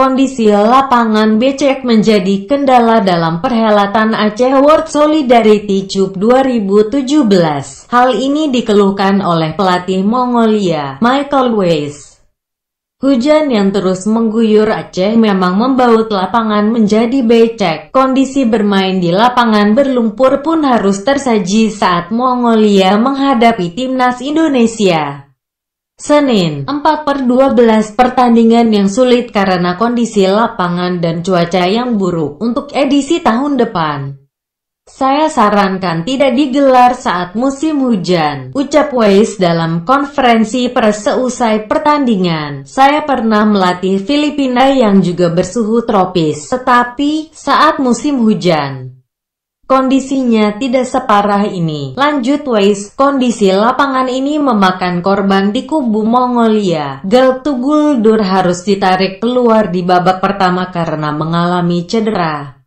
Kondisi lapangan becek menjadi kendala dalam perhelatan Aceh World Solidarity Cup 2017. Hal ini dikeluhkan oleh pelatih Mongolia, Michael Weiss. Hujan yang terus mengguyur Aceh memang membaut lapangan menjadi becek. Kondisi bermain di lapangan berlumpur pun harus tersaji saat Mongolia menghadapi timnas Indonesia. Senin 4 per 12 pertandingan yang sulit karena kondisi lapangan dan cuaca yang buruk untuk edisi tahun depan. Saya sarankan tidak digelar saat musim hujan, ucap Weiss dalam konferensi pers seusai pertandingan. Saya pernah melatih Filipina yang juga bersuhu tropis, tetapi saat musim hujan, Kondisinya tidak separah ini. Lanjut Weiss, kondisi lapangan ini memakan korban di kubu Mongolia. Gel Dur harus ditarik keluar di babak pertama karena mengalami cedera.